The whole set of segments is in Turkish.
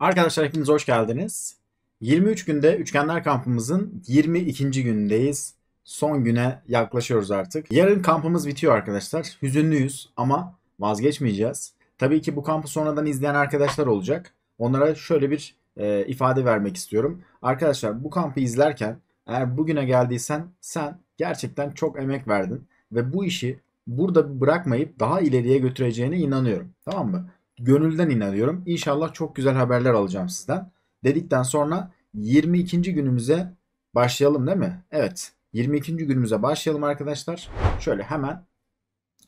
Arkadaşlar hepiniz hoş geldiniz. 23 günde Üçgenler kampımızın 22. günündeyiz. Son güne yaklaşıyoruz artık. Yarın kampımız bitiyor arkadaşlar. Hüzünlüyüz ama vazgeçmeyeceğiz. Tabii ki bu kampı sonradan izleyen arkadaşlar olacak. Onlara şöyle bir e, ifade vermek istiyorum. Arkadaşlar bu kampı izlerken eğer bugüne geldiysen sen gerçekten çok emek verdin ve bu işi burada bırakmayıp daha ileriye götüreceğine inanıyorum. Tamam mı? gönülden inanıyorum. İnşallah çok güzel haberler alacağım sizden. Dedikten sonra 22. günümüze başlayalım değil mi? Evet. 22. günümüze başlayalım arkadaşlar. Şöyle hemen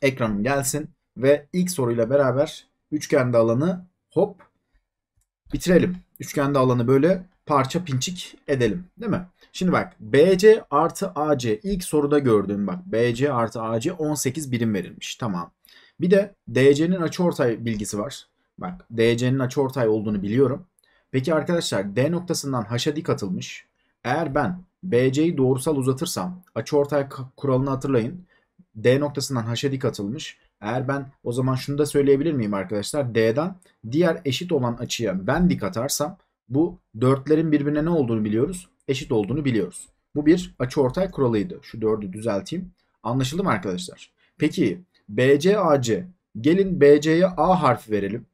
ekranım gelsin ve ilk soruyla beraber üçgende alanı hop bitirelim. Üçgende alanı böyle parça pinçik edelim değil mi? Şimdi bak BC artı AC ilk soruda gördüğüm bak BC artı AC 18 birim verilmiş tamam. Bir de DC'nin açıortay bilgisi var. Bak DC'nin açıortay olduğunu biliyorum. Peki arkadaşlar D noktasından haşa dik atılmış. Eğer ben BC'yi doğrusal uzatırsam açıortay kuralını hatırlayın. D noktasından haşa dik atılmış. Eğer ben o zaman şunu da söyleyebilir miyim arkadaşlar? D'den diğer eşit olan açıya ben dik atarsam bu dörtlerin birbirine ne olduğunu biliyoruz. Eşit olduğunu biliyoruz. Bu bir açıortay kuralıydı. Şu dördü düzelteyim. Anlaşıldı mı arkadaşlar? Peki BC AC. Gelin BC'ye A harfi verelim.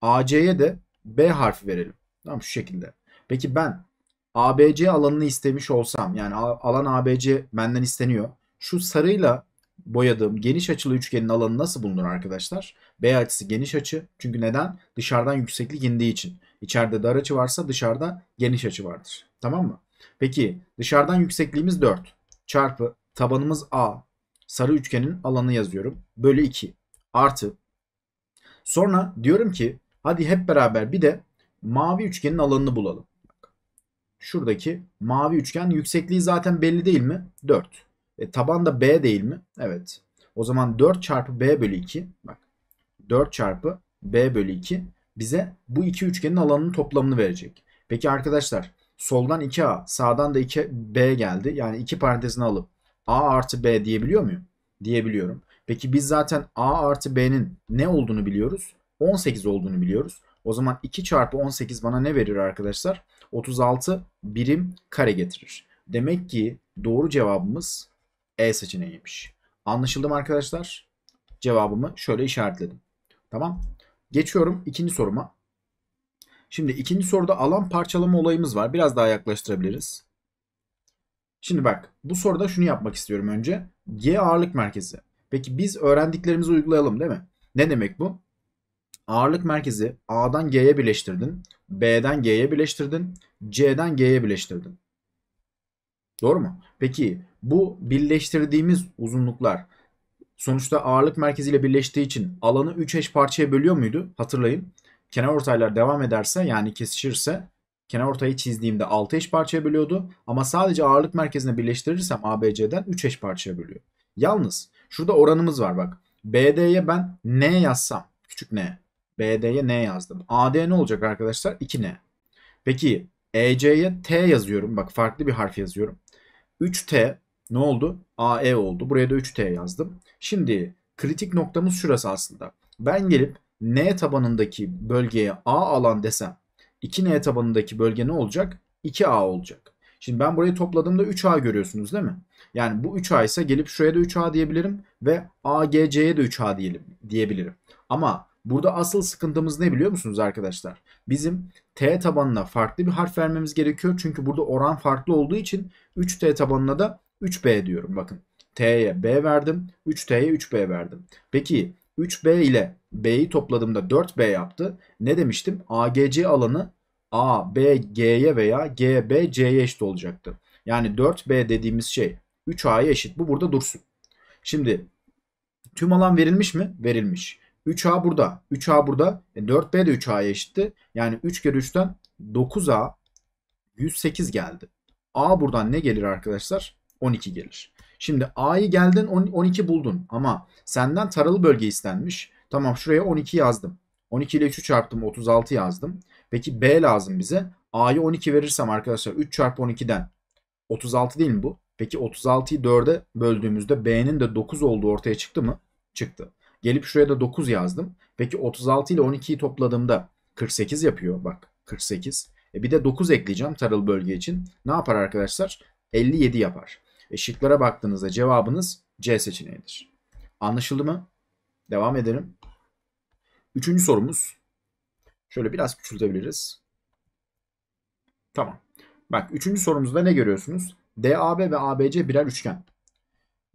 AC'ye de B harfi verelim. Tamam şu şekilde. Peki ben ABC alanını istemiş olsam yani alan ABC benden isteniyor. Şu sarıyla boyadığım geniş açılı üçgenin alanı nasıl bulunur arkadaşlar? B açısı geniş açı. Çünkü neden? Dışarıdan yükseklik indiği için. İçeride dar açı varsa dışarıda geniş açı vardır. Tamam mı? Peki dışarıdan yüksekliğimiz 4 çarpı tabanımız A sarı üçgenin alanı yazıyorum. Bölü 2 artı. Sonra diyorum ki hadi hep beraber bir de mavi üçgenin alanını bulalım. Şuradaki mavi üçgen yüksekliği zaten belli değil mi? 4. E, taban da B değil mi? Evet. O zaman 4 çarpı B bölü 2. Bak 4 çarpı B bölü 2 bize bu iki üçgenin alanının toplamını verecek. Peki arkadaşlar soldan 2A sağdan da 2B geldi. Yani iki parantezini alıp A artı B diyebiliyor muyum? Diyebiliyorum. Peki biz zaten A artı B'nin ne olduğunu biliyoruz. 18 olduğunu biliyoruz. O zaman 2 çarpı 18 bana ne verir arkadaşlar? 36 birim kare getirir. Demek ki doğru cevabımız E seçeneğiymiş. Anlaşıldı mı arkadaşlar? Cevabımı şöyle işaretledim. Tamam. Geçiyorum ikinci soruma. Şimdi ikinci soruda alan parçalama olayımız var. Biraz daha yaklaştırabiliriz. Şimdi bak bu soruda şunu yapmak istiyorum önce. G ağırlık merkezi. Peki biz öğrendiklerimizi uygulayalım değil mi? Ne demek bu? Ağırlık merkezi A'dan G'ye birleştirdin. B'den G'ye birleştirdin. C'den G'ye birleştirdin. Doğru mu? Peki bu birleştirdiğimiz uzunluklar sonuçta ağırlık merkeziyle birleştiği için alanı 3 eş parçaya bölüyor muydu? Hatırlayın. Kenar ortaylar devam ederse yani kesişirse kenar ortayı çizdiğimde 6 eş parçaya bölüyordu. Ama sadece ağırlık merkezine birleştirirsem ABC'den 3 eş parçaya bölüyor. Yalnız şurada oranımız var bak. BD'ye ben N yazsam. Küçük N. BD'ye N yazdım. AD ne olacak arkadaşlar? 2N. Peki EC'ye T yazıyorum. Bak farklı bir harf yazıyorum. 3T ne oldu? AE oldu. Buraya da 3T yazdım. Şimdi kritik noktamız şurası aslında. Ben gelip N tabanındaki bölgeye A alan desem 2N tabanındaki bölge ne olacak? 2A olacak. Şimdi ben burayı topladığımda 3A görüyorsunuz değil mi? Yani bu 3A ise gelip şuraya da 3A diyebilirim ve AGC'ye de 3A diyelim, diyebilirim. Ama burada asıl sıkıntımız ne biliyor musunuz arkadaşlar? Bizim T tabanına farklı bir harf vermemiz gerekiyor. Çünkü burada oran farklı olduğu için 3T tabanına da 3B diyorum bakın. T'ye B verdim. 3T'ye 3B verdim. Peki 3B ile B'yi topladığımda 4B yaptı. Ne demiştim? AGC alanı ABG'ye veya GBC'ye eşit olacaktı. Yani 4B dediğimiz şey 3A'ya eşit. Bu burada dursun. Şimdi tüm alan verilmiş mi? Verilmiş. 3A burada. 3A burada. E 4B de 3A'ya eşitti. Yani 3 kere 3'ten 9A 108 geldi. A buradan ne gelir arkadaşlar? 12 gelir. Şimdi A'yı geldin 12 buldun ama senden taralı bölge istenmiş. Tamam şuraya 12 yazdım. 12 ile 3'ü çarptım 36 yazdım. Peki B lazım bize. A'yı 12 verirsem arkadaşlar 3 çarpı 12'den 36 değil mi bu? Peki 36'yı 4'e böldüğümüzde B'nin de 9 olduğu ortaya çıktı mı? Çıktı. Gelip şuraya da 9 yazdım. Peki 36 ile 12'yi topladığımda 48 yapıyor bak 48. E bir de 9 ekleyeceğim taralı bölge için. Ne yapar arkadaşlar? 57 yapar. Ve şıklara baktığınızda cevabınız C seçeneğidir. Anlaşıldı mı? Devam edelim. Üçüncü sorumuz. Şöyle biraz küçültebiliriz. Tamam. Bak üçüncü sorumuzda ne görüyorsunuz? DAB ve ABC birer üçgen.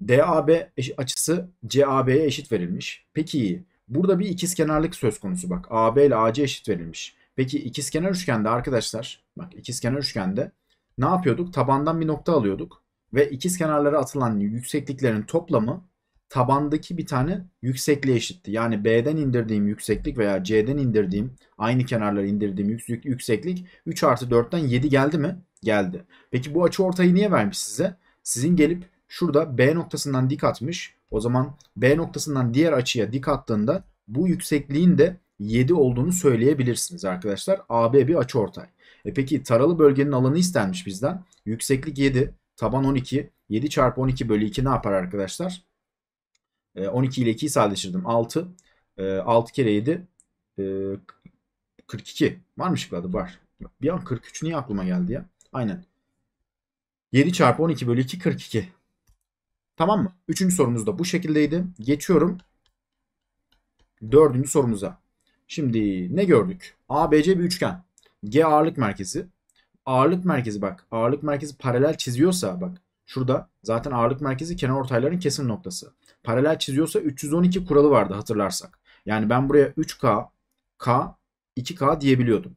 DAB açısı CAB'ye eşit verilmiş. Peki burada bir ikizkenarlık söz konusu bak. AB ile AC eşit verilmiş. Peki ikizkenar üçgende arkadaşlar bak ikizkenar üçgende ne yapıyorduk? Tabandan bir nokta alıyorduk ve ikiz kenarlara atılan yüksekliklerin toplamı tabandaki bir tane yüksekliğe eşitti. Yani B'den indirdiğim yükseklik veya C'den indirdiğim aynı kenarları indirdiğim yükseklik 3 artı 4'ten 7 geldi mi? Geldi. Peki bu açı ortayı niye vermiş size? Sizin gelip şurada B noktasından dik atmış. O zaman B noktasından diğer açıya dik attığında bu yüksekliğin de 7 olduğunu söyleyebilirsiniz arkadaşlar. AB bir açı ortay. E peki taralı bölgenin alanı istenmiş bizden. Yükseklik 7. Taban 12. 7 çarpı 12 bölü 2 ne yapar arkadaşlar? 12 ee, ile 2'yi sadeleştirdim. 6. 6 e, kere 7. 42. E, Var mı şıkladı? Var. Bir an 43 niye aklıma geldi ya? Aynen. 7 çarpı 12 bölü 2 42. Tamam mı? Üçüncü sorumuz da bu şekildeydi. Geçiyorum. Dördüncü sorumuza. Şimdi ne gördük? ABC bir üçgen. G ağırlık merkezi ağırlık merkezi bak. Ağırlık merkezi paralel çiziyorsa bak. Şurada zaten ağırlık merkezi kenar ortayların kesim noktası. Paralel çiziyorsa 312 kuralı vardı hatırlarsak. Yani ben buraya 3K, K, 2K diyebiliyordum.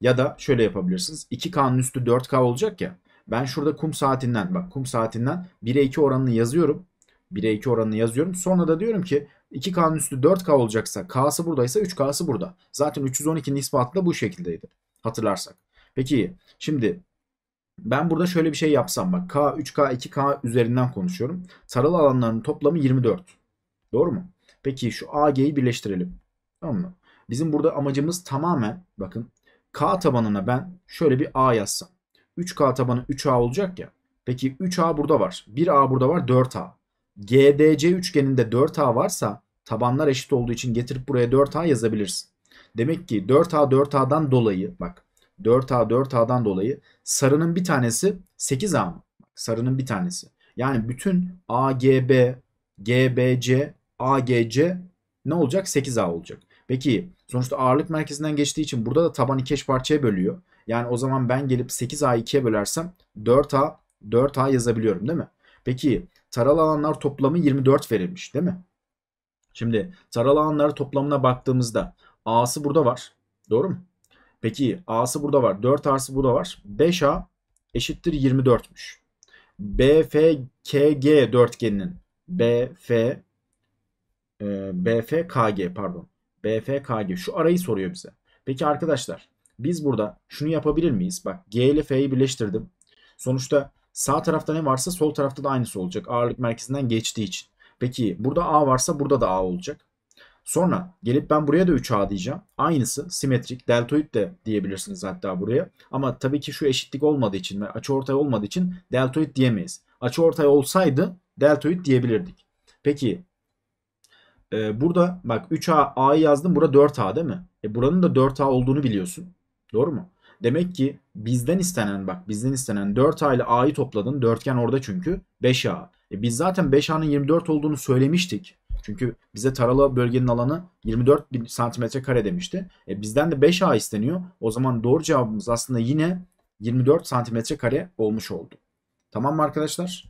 Ya da şöyle yapabilirsiniz. 2K'nın üstü 4K olacak ya. Ben şurada kum saatinden bak kum saatinden 1'e 2 oranını yazıyorum. 1'e 2 oranını yazıyorum. Sonra da diyorum ki 2K'nın üstü 4K olacaksa K'sı buradaysa 3K'sı burada. Zaten 312'nin ispatı da bu şekildeydi. Hatırlarsak. Peki şimdi ben burada şöyle bir şey yapsam bak K, 3K, 2K üzerinden konuşuyorum. Sarılı alanların toplamı 24. Doğru mu? Peki şu AG'yi birleştirelim. Tamam mı? Bizim burada amacımız tamamen bakın K tabanına ben şöyle bir A yazsam. 3K tabanı 3A olacak ya. Peki 3A burada var. 1A burada var. 4A. GDC üçgeninde 4A varsa tabanlar eşit olduğu için getirip buraya 4A yazabilirsin. Demek ki 4A 4A'dan dolayı bak 4A 4A'dan dolayı sarının bir tanesi 8A mı? Sarının bir tanesi. Yani bütün AGB, GBC, AGC ne olacak? 8A olacak. Peki sonuçta ağırlık merkezinden geçtiği için burada da taban iki parçaya bölüyor. Yani o zaman ben gelip 8A 2'ye bölersem 4A 4A yazabiliyorum değil mi? Peki taralı alanlar toplamı 24 verilmiş değil mi? Şimdi taralı alanları toplamına baktığımızda A'sı burada var. Doğru mu? Peki A'sı burada var. 4 A'sı burada var. 5A eşittir 24'müş. BFKG dörtgeninin BF e, BFKG pardon. BFKG şu arayı soruyor bize. Peki arkadaşlar biz burada şunu yapabilir miyiz? Bak G ile F'yi birleştirdim. Sonuçta sağ tarafta ne varsa sol tarafta da aynısı olacak. Ağırlık merkezinden geçtiği için. Peki burada A varsa burada da A olacak. Sonra gelip ben buraya da 3A diyeceğim. Aynısı simetrik deltoid de diyebilirsiniz hatta buraya. Ama tabii ki şu eşitlik olmadığı için ve açıortay olmadığı için deltoid diyemeyiz. Açıortay olsaydı deltoid diyebilirdik. Peki e, burada bak 3A A'yı yazdım. burada 4A değil mi? E buranın da 4A olduğunu biliyorsun. Doğru mu? Demek ki bizden istenen bak bizden istenen 4A ile A'yı topladın. Dörtgen orada çünkü 5A. E biz zaten 5A'nın 24 olduğunu söylemiştik. Çünkü bize taralı bölgenin alanı 24 bin santimetre kare demişti. E, bizden de 5A isteniyor. O zaman doğru cevabımız aslında yine 24 santimetre kare olmuş oldu. Tamam mı arkadaşlar?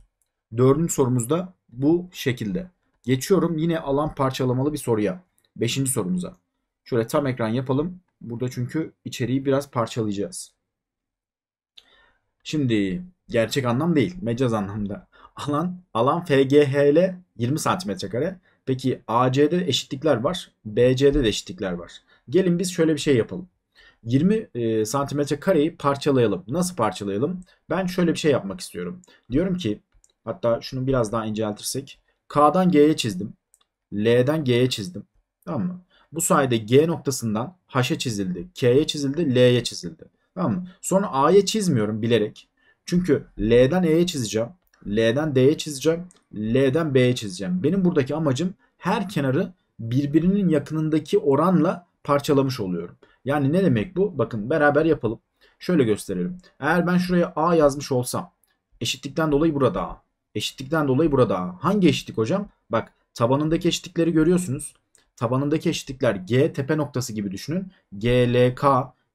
Dördüncü sorumuzda bu şekilde. Geçiyorum yine alan parçalamalı bir soruya. Beşinci sorumuza. Şöyle tam ekran yapalım. Burada çünkü içeriği biraz parçalayacağız. Şimdi gerçek anlam değil. Mecaz anlamda. Alan alan FGH ile 20 santimetre kare. Peki AC'de eşitlikler var. BC'de de eşitlikler var. Gelin biz şöyle bir şey yapalım. 20 e, santimetre kareyi parçalayalım. Nasıl parçalayalım? Ben şöyle bir şey yapmak istiyorum. Diyorum ki hatta şunu biraz daha inceltirsek. K'dan G'ye çizdim. L'den G'ye çizdim. Tamam mı? Bu sayede G noktasından H'e çizildi, K'ye çizildi, L'ye çizildi. Tamam mı? Sonra A'ya çizmiyorum bilerek. Çünkü L'den E'ye çizeceğim. L'den D'ye çizeceğim. L'den B'ye çizeceğim. Benim buradaki amacım her kenarı birbirinin yakınındaki oranla parçalamış oluyorum. Yani ne demek bu? Bakın beraber yapalım. Şöyle gösterelim. Eğer ben şuraya A yazmış olsam eşitlikten dolayı burada A. Eşitlikten dolayı burada A. Hangi eşitlik hocam? Bak tabanındaki eşitlikleri görüyorsunuz. Tabanındaki eşitlikler G tepe noktası gibi düşünün. GLK,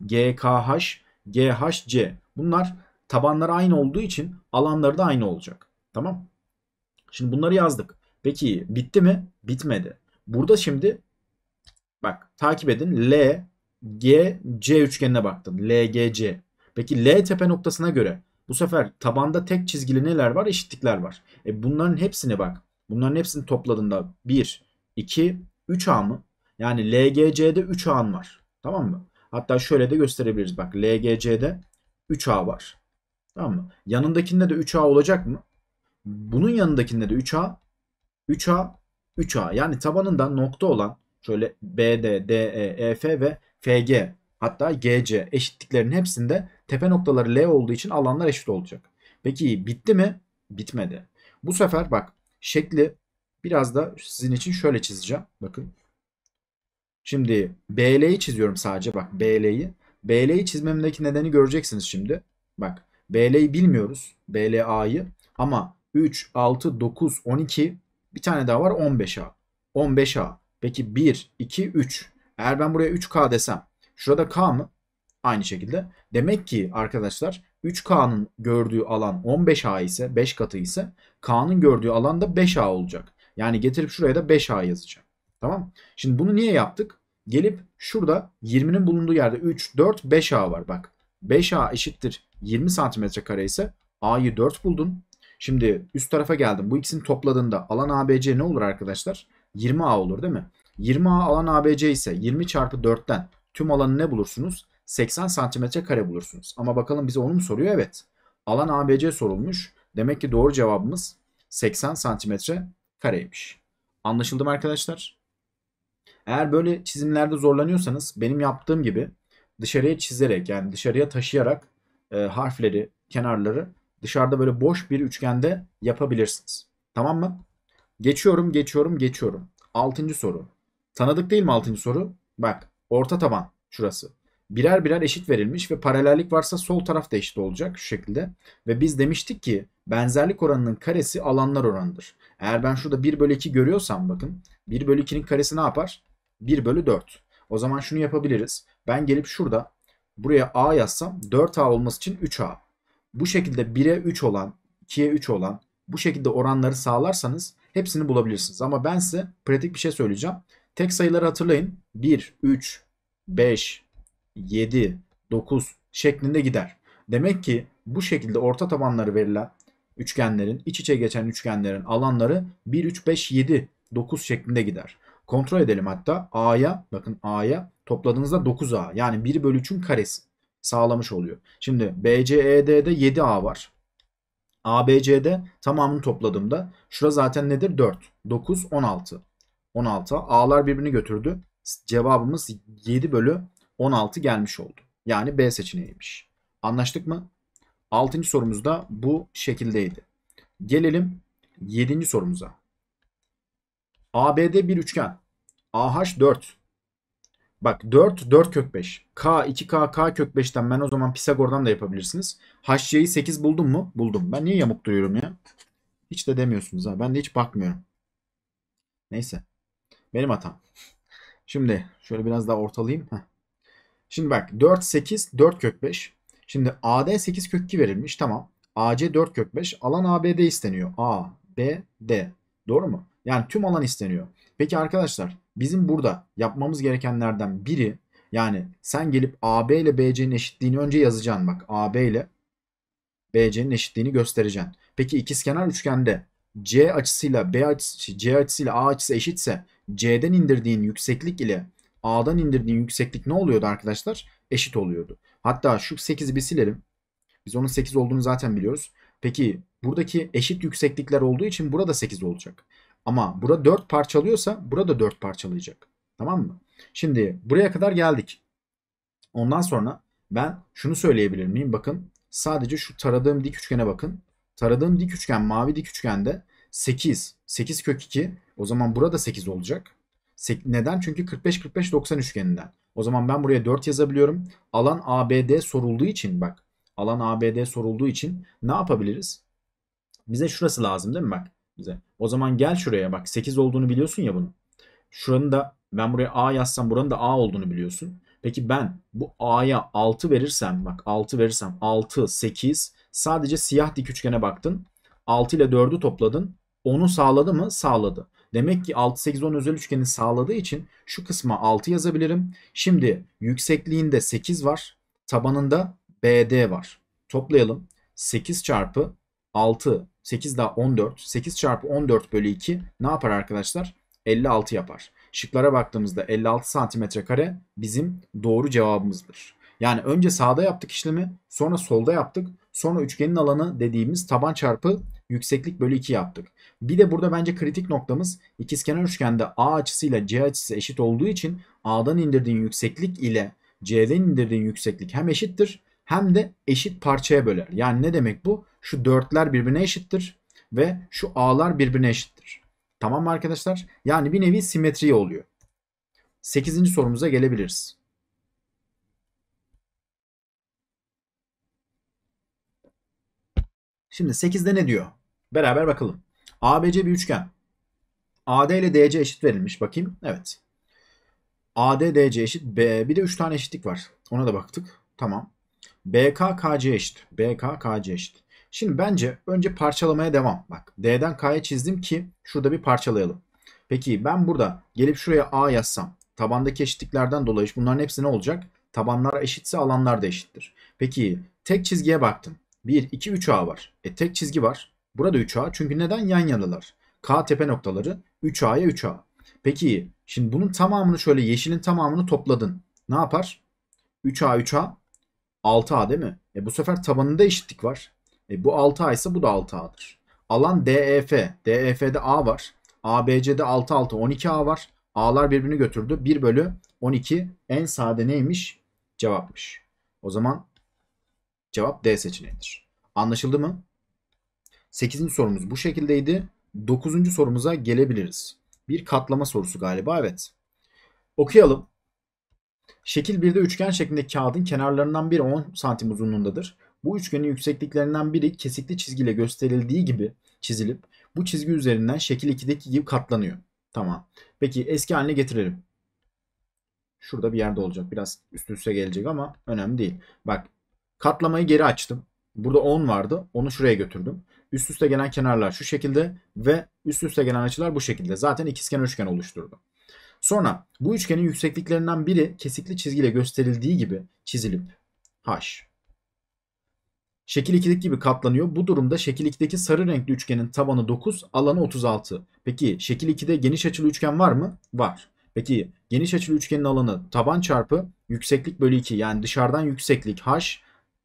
GKH, GHC. Bunlar Tabanlar aynı olduğu için alanları da aynı olacak. Tamam. Şimdi bunları yazdık. Peki bitti mi? Bitmedi. Burada şimdi bak takip edin. L, G, C üçgenine baktın, L, G, C. Peki L tepe noktasına göre bu sefer tabanda tek çizgili neler var? Eşitlikler var. E bunların hepsini bak. Bunların hepsini topladığında 1, 2, 3 A mı? Yani LGC'de 3 a'n var. Tamam mı? Hatta şöyle de gösterebiliriz. Bak LGC'de 3 A var. Tamam mı? Yanındakinde de 3A olacak mı? Bunun yanındakinde de 3A, 3A, 3A. Yani tabanında nokta olan şöyle BD, DE, EF ve FG hatta GC eşitliklerin hepsinde tepe noktaları L olduğu için alanlar eşit olacak. Peki bitti mi? Bitmedi. Bu sefer bak şekli biraz da sizin için şöyle çizeceğim. Bakın. Şimdi BL'yi çiziyorum sadece bak BL'yi. BL'yi çizmemdeki nedeni göreceksiniz şimdi. Bak BL'yi bilmiyoruz. BLA'yı. Ama 3, 6, 9, 12 bir tane daha var 15A. 15A. Peki 1, 2, 3. Eğer ben buraya 3K desem şurada K mı? Aynı şekilde. Demek ki arkadaşlar 3K'nın gördüğü alan 15A ise 5 katı ise K'nın gördüğü alan da 5A olacak. Yani getirip şuraya da 5A yazacağım. Tamam Şimdi bunu niye yaptık? Gelip şurada 20'nin bulunduğu yerde 3, 4, 5A var bak. 5A eşittir 20 santimetre kare ise A'yı 4 buldun. Şimdi üst tarafa geldim. Bu ikisini topladığında alan ABC ne olur arkadaşlar? 20A olur değil mi? 20A alan ABC ise 20 çarpı 4'ten tüm alanı ne bulursunuz? 80 santimetre kare bulursunuz. Ama bakalım bize onu mu soruyor? Evet. Alan ABC sorulmuş. Demek ki doğru cevabımız 80 santimetre kareymiş. Anlaşıldı mı arkadaşlar? Eğer böyle çizimlerde zorlanıyorsanız benim yaptığım gibi dışarıya çizerek yani dışarıya taşıyarak e, harfleri, kenarları dışarıda böyle boş bir üçgende yapabilirsiniz. Tamam mı? Geçiyorum, geçiyorum, geçiyorum. Altıncı soru. Tanıdık değil mi altıncı soru? Bak orta taban şurası. Birer birer eşit verilmiş ve paralellik varsa sol taraf da eşit olacak şu şekilde. Ve biz demiştik ki benzerlik oranının karesi alanlar oranıdır. Eğer ben şurada 1 bölü 2 görüyorsam bakın 1 bölü 2'nin karesi ne yapar? 1 bölü 4. O zaman şunu yapabiliriz. Ben gelip şurada buraya A yazsam 4A olması için 3A. Bu şekilde 1'e 3 olan, 2'ye 3 olan bu şekilde oranları sağlarsanız hepsini bulabilirsiniz. Ama ben size pratik bir şey söyleyeceğim. Tek sayıları hatırlayın. 1, 3, 5, 7, 9 şeklinde gider. Demek ki bu şekilde orta tabanları verilen üçgenlerin, iç içe geçen üçgenlerin alanları 1, 3, 5, 7, 9 şeklinde gider. Kontrol edelim hatta. A'ya bakın A'ya topladığınızda 9A yani 1 bölü 3'ün karesi sağlamış oluyor. Şimdi bcd'de e, 7A var. ABC'de tamamını topladığımda şura zaten nedir? 4. 9, 16. 16. A'lar birbirini götürdü. Cevabımız 7 bölü 16 gelmiş oldu. Yani B seçeneğiymiş. Anlaştık mı? 6. sorumuz da bu şekildeydi. Gelelim 7. sorumuza. ABD bir üçgen. AH 4. Bak 4, 4 kök 5. K, 2K, K kök 5'ten ben o zaman Pisagor'dan da yapabilirsiniz. HC'yi 8 buldum mu? Buldum. Ben niye yamuk duruyorum ya? Hiç de demiyorsunuz ha. Ben de hiç bakmıyorum. Neyse. Benim hatam. Şimdi şöyle biraz daha ortalayayım. Heh. Şimdi bak 4, 8, 4 kök 5. Şimdi AD 8 kök 2 verilmiş. Tamam. AC 4 kök 5. Alan ABD isteniyor. A, B, D. Doğru mu? Yani tüm alan isteniyor. Peki arkadaşlar bizim burada yapmamız gerekenlerden biri yani sen gelip AB ile BC'nin eşitliğini önce yazacaksın. Bak AB ile BC'nin eşitliğini göstereceksin. Peki ikizkenar üçgende C açısıyla B açısı, C açısıyla A açısı eşitse C'den indirdiğin yükseklik ile A'dan indirdiğin yükseklik ne oluyordu arkadaşlar? Eşit oluyordu. Hatta şu 8'i bir silelim. Biz onun 8 olduğunu zaten biliyoruz. Peki buradaki eşit yükseklikler olduğu için burada 8 olacak. Ama burada 4 parçalıyorsa burada 4 parçalayacak. Tamam mı? Şimdi buraya kadar geldik. Ondan sonra ben şunu söyleyebilir miyim? Bakın sadece şu taradığım dik üçgene bakın. Taradığım dik üçgen mavi dik üçgende 8. 8 kök 2. O zaman burada 8 olacak. Neden? Çünkü 45 45 90 üçgeninden. O zaman ben buraya 4 yazabiliyorum. Alan ABD sorulduğu için bak. Alan ABD sorulduğu için ne yapabiliriz? Bize şurası lazım değil mi bak? bize. O zaman gel şuraya bak 8 olduğunu biliyorsun ya bunun. Şuranın da ben buraya A yazsam buranın da A olduğunu biliyorsun. Peki ben bu A'ya 6 verirsem bak 6 verirsem 6, 8 sadece siyah dik üçgene baktın. 6 ile 4'ü topladın. onu sağladı mı? Sağladı. Demek ki 6, 8, 10 özel üçgeni sağladığı için şu kısma 6 yazabilirim. Şimdi yüksekliğinde 8 var. Tabanında BD var. Toplayalım. 8 çarpı 6 8 daha 14. 8 çarpı 14 bölü 2 ne yapar arkadaşlar? 56 yapar. Şıklara baktığımızda 56 santimetre kare bizim doğru cevabımızdır. Yani önce sağda yaptık işlemi sonra solda yaptık. Sonra üçgenin alanı dediğimiz taban çarpı yükseklik bölü 2 yaptık. Bir de burada bence kritik noktamız ikizkenar üçgende A açısıyla C açısı eşit olduğu için A'dan indirdiğin yükseklik ile C'den indirdiğin yükseklik hem eşittir hem de eşit parçaya böler. Yani ne demek bu? Şu dörtler birbirine eşittir ve şu a'lar birbirine eşittir. Tamam mı arkadaşlar? Yani bir nevi simetri oluyor. Sekizinci sorumuza gelebiliriz. Şimdi 8'de ne diyor? Beraber bakalım. ABC bir üçgen. AD ile DC eşit verilmiş. Bakayım. Evet. AD, DC eşit. B. Bir de 3 tane eşitlik var. Ona da baktık. Tamam. BKKC eşit. BKKC eşit. Şimdi bence önce parçalamaya devam. Bak D'den K'ya çizdim ki şurada bir parçalayalım. Peki ben burada gelip şuraya A yazsam tabandaki eşitliklerden dolayı bunların hepsi ne olacak? Tabanlar eşitse alanlar da eşittir. Peki tek çizgiye baktım. 1, 2, 3 A var. E tek çizgi var. Burada 3 A. Çünkü neden? Yan yanalar. K tepe noktaları 3 A'ya 3 A. Peki şimdi bunun tamamını şöyle yeşilin tamamını topladın. Ne yapar? 3A 3A 6A değil mi? E bu sefer tabanında eşitlik var. E bu 6A ise bu da 6A'dır. Alan DEF. DEF'de A var. ABC'de 6 6 12A var. A'lar birbirini götürdü. 1 bölü 12 en sade neymiş? Cevapmış. O zaman cevap D seçeneğidir. Anlaşıldı mı? 8. sorumuz bu şekildeydi. 9. sorumuza gelebiliriz. Bir katlama sorusu galiba evet. Okuyalım. Şekil 1'de üçgen şeklindeki kağıdın kenarlarından biri 10 santim uzunluğundadır. Bu üçgenin yüksekliklerinden biri kesikli çizgiyle gösterildiği gibi çizilip bu çizgi üzerinden şekil 2'deki gibi katlanıyor. Tamam. Peki eski haline getirelim. Şurada bir yerde olacak. Biraz üst üste gelecek ama önemli değil. Bak katlamayı geri açtım. Burada 10 vardı. Onu şuraya götürdüm. Üst üste gelen kenarlar şu şekilde ve üst üste gelen açılar bu şekilde. Zaten ikizkenar üçgen oluşturdu. Sonra bu üçgenin yüksekliklerinden biri kesikli çizgiyle gösterildiği gibi çizilip h. Şekil 2'deki gibi katlanıyor. Bu durumda şekil 2'deki sarı renkli üçgenin tabanı 9, alanı 36. Peki şekil 2'de geniş açılı üçgen var mı? Var. Peki geniş açılı üçgenin alanı taban çarpı yükseklik bölü 2 yani dışarıdan yükseklik h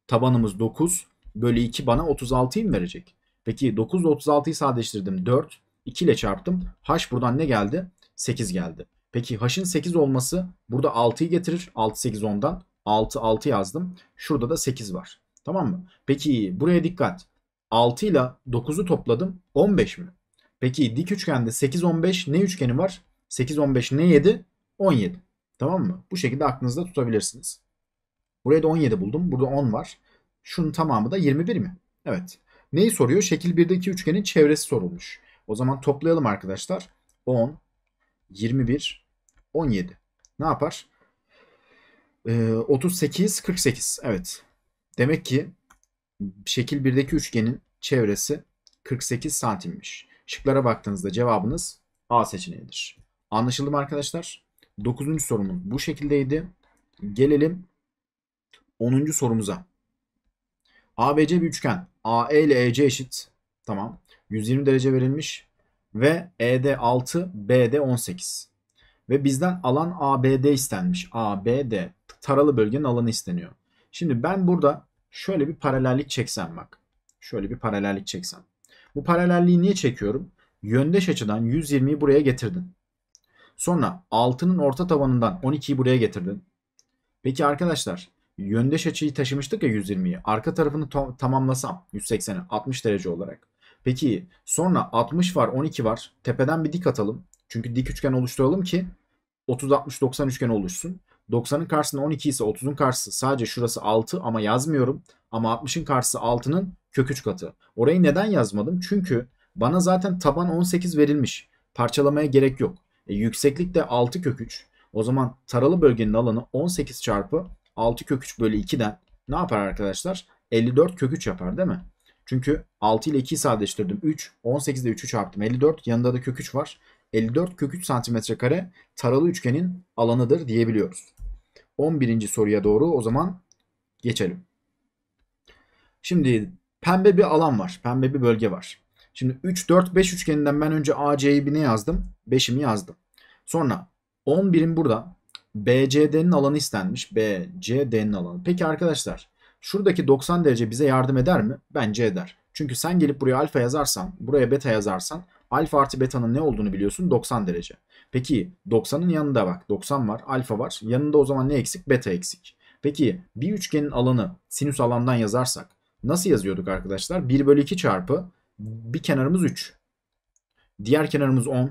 tabanımız 9 bölü 2 bana 36'yı mı verecek? Peki 9 ile 36'yı sadeleştirdim 4 2 ile çarptım h buradan ne geldi? 8 geldi. Peki h'ın 8 olması burada 6'yı getirir. 6 8 10'dan. 6 6 yazdım. Şurada da 8 var. Tamam mı? Peki buraya dikkat. 6 ile 9'u topladım. 15 mi? Peki dik üçgende 8 15 ne üçgeni var? 8 15 ne 7? 17. Tamam mı? Bu şekilde aklınızda tutabilirsiniz. Buraya da 17 buldum. Burada 10 var. Şunun tamamı da 21 mi? Evet. Neyi soruyor? Şekil 1'deki üçgenin çevresi sorulmuş. O zaman toplayalım arkadaşlar. 10, 21, 17. Ne yapar? Ee, 38, 48. Evet. Demek ki şekil 1'deki üçgenin çevresi 48 santimmiş. Şıklara baktığınızda cevabınız A seçeneğidir. Anlaşıldı mı arkadaşlar? 9. sorumuz bu şekildeydi. Gelelim 10. sorumuza. ABC bir üçgen. AE ile EC eşit. Tamam. 120 derece verilmiş. Ve ED 6, BD 18. Ve bizden alan ABD istenmiş. ABD taralı bölgenin alanı isteniyor. Şimdi ben burada şöyle bir paralellik çeksem bak. Şöyle bir paralellik çeksem. Bu paralelliği niye çekiyorum? Yöndeş açıdan 120'yi buraya getirdin. Sonra 6'nın orta tabanından 12'yi buraya getirdin. Peki arkadaşlar yöndeş açıyı taşımıştık ya 120'yi. Arka tarafını tamamlasam 180'i 60 derece olarak. Peki sonra 60 var 12 var. Tepeden bir dik atalım. Çünkü dik üçgen oluşturalım ki 30-60-90 üçgen oluşsun. 90'ın karşısında 12 ise 30'un karşısı sadece şurası 6 ama yazmıyorum. Ama 60'ın karşısı 6'nın kök 3 katı. Orayı neden yazmadım? Çünkü bana zaten taban 18 verilmiş. Parçalamaya gerek yok. E, yükseklik de 6 kök 3. O zaman taralı bölgenin alanı 18 çarpı 6 kök 3 bölü 2'den ne yapar arkadaşlar? 54 kök 3 yapar değil mi? Çünkü 6 ile 2'yi sadeleştirdim. 3, 18 ile 3'ü çarptım. 54. Yanında da kök 3 var. 54 3 santimetre kare taralı üçgenin alanıdır diyebiliyoruz. 11. soruya doğru o zaman geçelim. Şimdi pembe bir alan var. Pembe bir bölge var. Şimdi 3, 4, 5 üçgeninden ben önce AC'yi bir ne yazdım? 5'imi yazdım. Sonra 11'in burada. BCD'nin alanı istenmiş. BCD'nin alanı. Peki arkadaşlar şuradaki 90 derece bize yardım eder mi? Bence eder. Çünkü sen gelip buraya alfa yazarsan, buraya beta yazarsan Alfa artı beta'nın ne olduğunu biliyorsun 90 derece. Peki 90'ın yanında bak 90 var alfa var yanında o zaman ne eksik beta eksik. Peki bir üçgenin alanı sinüs alandan yazarsak nasıl yazıyorduk arkadaşlar? 1 bölü 2 çarpı bir kenarımız 3. Diğer kenarımız 10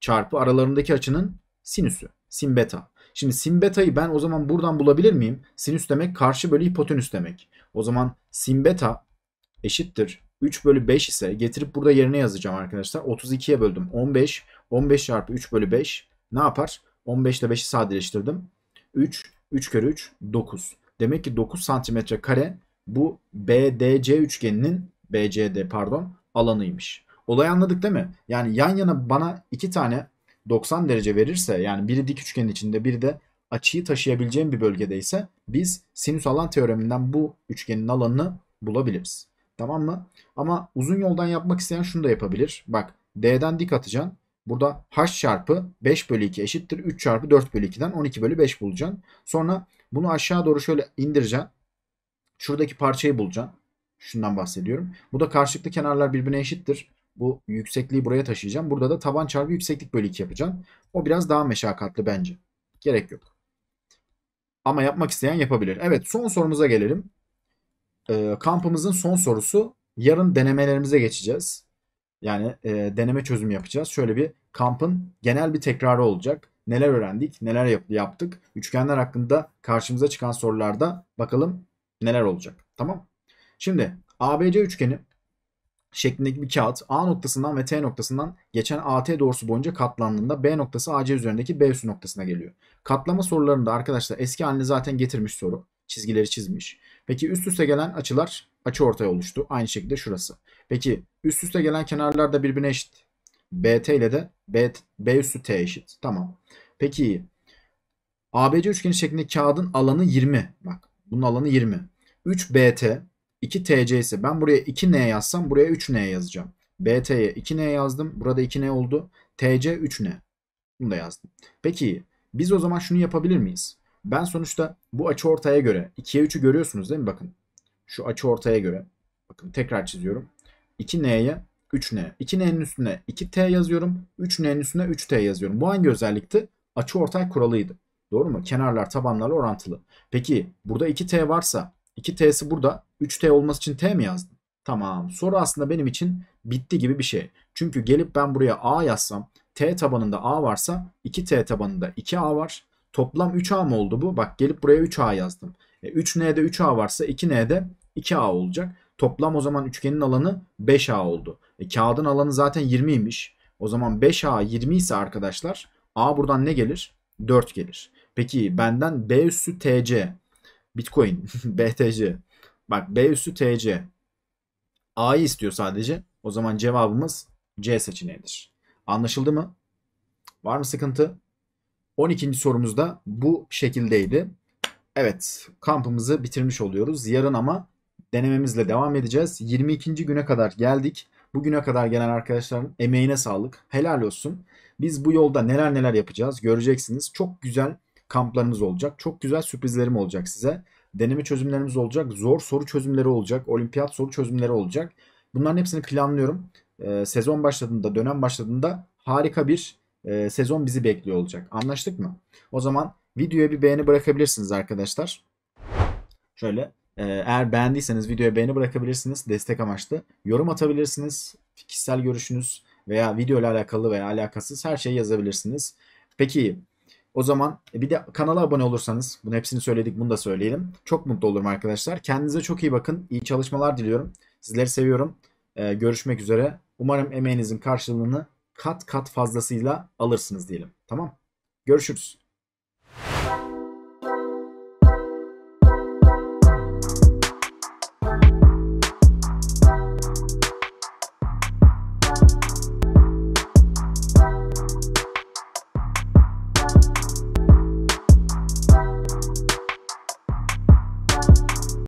çarpı aralarındaki açının sinüsü sin beta. Şimdi sin beta'yı ben o zaman buradan bulabilir miyim? Sinüs demek karşı bölü hipotenüs demek. O zaman sin beta eşittir 3 bölü 5 ise getirip burada yerine yazacağım arkadaşlar. 32'ye böldüm. 15. 15 çarpı 3 bölü 5 ne yapar? 15 ile 5'i sadeleştirdim. 3. 3 kere 3 9. Demek ki 9 santimetre kare bu BDC üçgeninin BCD pardon alanıymış. Olay anladık değil mi? Yani yan yana bana iki tane 90 derece verirse yani biri dik üçgenin içinde biri de açıyı taşıyabileceğim bir bölgede ise biz sinüs alan teoreminden bu üçgenin alanını bulabiliriz. Tamam mı? Ama uzun yoldan yapmak isteyen şunu da yapabilir. Bak D'den dik atacaksın. Burada h çarpı 5 bölü 2 eşittir. 3 çarpı 4 bölü 2'den 12 bölü 5 bulacaksın. Sonra bunu aşağı doğru şöyle indireceksin. Şuradaki parçayı bulacaksın. Şundan bahsediyorum. Bu da karşılıklı kenarlar birbirine eşittir. Bu yüksekliği buraya taşıyacağım. Burada da taban çarpı yükseklik bölü 2 yapacaksın. O biraz daha meşakkatli bence. Gerek yok. Ama yapmak isteyen yapabilir. Evet son sorumuza gelelim e, kampımızın son sorusu. Yarın denemelerimize geçeceğiz. Yani e, deneme çözümü yapacağız. Şöyle bir kampın genel bir tekrarı olacak. Neler öğrendik, neler yap yaptık. Üçgenler hakkında karşımıza çıkan sorularda bakalım neler olacak. Tamam. Şimdi ABC üçgeni şeklindeki bir kağıt A noktasından ve T noktasından geçen AT doğrusu boyunca katlandığında B noktası AC üzerindeki B üssü noktasına geliyor. Katlama sorularında arkadaşlar eski halini zaten getirmiş soru. Çizgileri çizmiş. Peki üst üste gelen açılar açı ortaya oluştu. Aynı şekilde şurası. Peki üst üste gelen kenarlar da birbirine eşit. BT ile de B, B üstü T eşit. Tamam. Peki ABC üçgeni şeklinde kağıdın alanı 20. Bak bunun alanı 20. 3 BT 2 TC ise ben buraya 2N yazsam buraya 3N yazacağım. BT'ye 2N yazdım. Burada 2N oldu. TC 3N. Bunu da yazdım. Peki biz o zaman şunu yapabilir miyiz? Ben sonuçta bu açı ortaya göre 2'ye 3'ü görüyorsunuz değil mi? Bakın şu açı ortaya göre. Bakın tekrar çiziyorum. 2n'ye 3n. 2n'nin üstüne 2t yazıyorum. 3n'nin üstüne 3t yazıyorum. Bu hangi özellikti? Açı ortay kuralıydı. Doğru mu? Kenarlar tabanlarla orantılı. Peki burada 2t varsa 2t'si burada 3t olması için t mi yazdım? Tamam. Soru aslında benim için bitti gibi bir şey. Çünkü gelip ben buraya a yazsam t tabanında a varsa 2t tabanında 2a var. Toplam 3A mı oldu bu? Bak gelip buraya 3A yazdım. E, 3N'de 3A varsa 2N'de 2A olacak. Toplam o zaman üçgenin alanı 5A oldu. E, kağıdın alanı zaten 20'ymiş. O zaman 5A 20 ise arkadaşlar A buradan ne gelir? 4 gelir. Peki benden B üssü TC Bitcoin BTC bak B üssü TC A'yı istiyor sadece. O zaman cevabımız C seçeneğidir. Anlaşıldı mı? Var mı sıkıntı? 12. sorumuz da bu şekildeydi. Evet kampımızı bitirmiş oluyoruz. Yarın ama denememizle devam edeceğiz. 22. güne kadar geldik. Bugüne kadar gelen arkadaşların emeğine sağlık. Helal olsun. Biz bu yolda neler neler yapacağız göreceksiniz. Çok güzel kamplarımız olacak. Çok güzel sürprizlerim olacak size. Deneme çözümlerimiz olacak. Zor soru çözümleri olacak. Olimpiyat soru çözümleri olacak. Bunların hepsini planlıyorum. Ee, sezon başladığında, dönem başladığında harika bir e, sezon bizi bekliyor olacak. Anlaştık mı? O zaman videoya bir beğeni bırakabilirsiniz arkadaşlar. Şöyle e, eğer beğendiyseniz videoya beğeni bırakabilirsiniz destek amaçlı. Yorum atabilirsiniz. Kişisel görüşünüz veya video ile alakalı veya alakasız her şeyi yazabilirsiniz. Peki o zaman bir de kanala abone olursanız bunu hepsini söyledik bunu da söyleyelim. Çok mutlu olurum arkadaşlar. Kendinize çok iyi bakın. İyi çalışmalar diliyorum. Sizleri seviyorum. Ee, görüşmek üzere. Umarım emeğinizin karşılığını kat kat fazlasıyla alırsınız diyelim. Tamam. Görüşürüz.